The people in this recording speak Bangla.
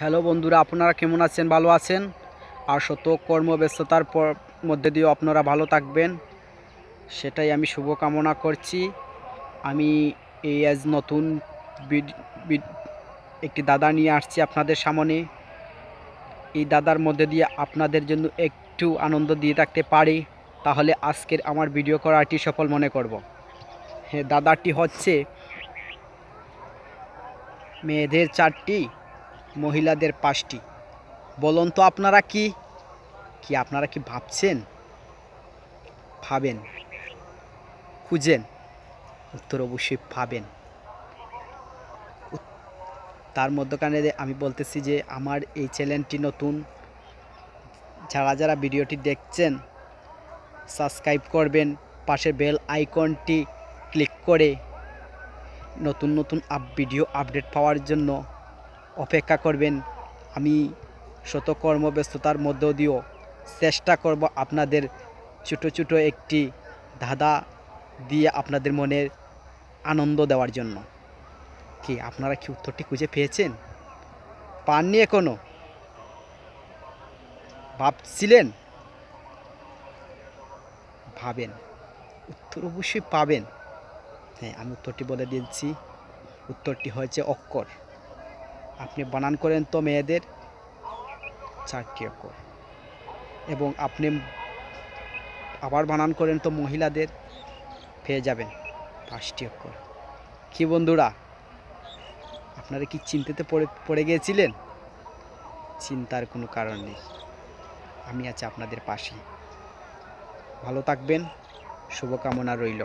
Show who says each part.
Speaker 1: হ্যালো বন্ধুরা আপনারা কেমন আছেন ভালো আছেন আর সত্য কর্মব্যস্ততার মধ্যে দিয়েও আপনারা ভালো থাকবেন সেটাই আমি শুভকামনা করছি আমি এই আজ নতুন একটি দাদা নিয়ে আসছি আপনাদের সামনে এই দাদার মধ্যে দিয়ে আপনাদের জন্য একটু আনন্দ দিয়ে থাকতে পারি তাহলে আজকের আমার ভিডিও করাটি সফল মনে করব হ্যাঁ দাদাটি হচ্ছে মেয়েদের চারটি মহিলাদের পাশটি বলুন তো আপনারা কি কি আপনারা কি ভাবছেন ভাবেন খুঁজেন উত্তর অবশ্যই পাবেন তার মধ্যখানে আমি বলতেছি যে আমার এই চ্যানেলটি নতুন যারা যারা ভিডিওটি দেখছেন সাবস্ক্রাইব করবেন পাশে বেল আইকনটি ক্লিক করে নতুন নতুন আপ ভিডিও আপডেট পাওয়ার জন্য অপেক্ষা করবেন আমি শত কর্মব্যস্ততার মধ্য দিয়েও চেষ্টা করব আপনাদের ছোটো ছোটো একটি ধাঁধা দিয়ে আপনাদের মনের আনন্দ দেওয়ার জন্য কি আপনারা কি উত্তরটি খুঁজে পেয়েছেন পাননি এখনও ভাবছিলেন ভাবেন উত্তর অবশ্যই পাবেন হ্যাঁ আমি উত্তরটি বলে দিয়েছি উত্তরটি হয়েছে অক্ষর আপনি বানান করেন তো মেয়েদের চাকিয়ক এবং আপনি আবার বানান করেন তো মহিলাদের পেয়ে যাবেন পাঁচটি অক্ষর কি বন্ধুরা আপনারা কি চিন্তাতে পড়ে পড়ে গিয়েছিলেন চিন্তার কোনো কারণ নেই আমি আছি আপনাদের পাশে ভালো থাকবেন শুভকামনা রইল